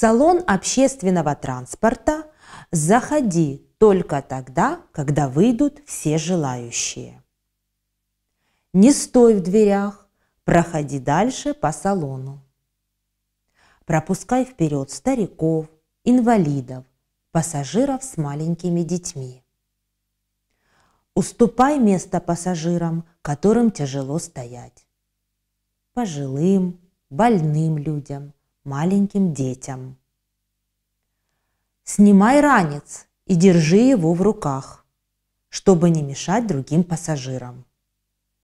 салон общественного транспорта заходи только тогда, когда выйдут все желающие. Не стой в дверях, проходи дальше по салону. Пропускай вперед стариков, инвалидов, пассажиров с маленькими детьми. Уступай место пассажирам, которым тяжело стоять. Пожилым, больным людям – маленьким детям. Снимай ранец и держи его в руках, чтобы не мешать другим пассажирам.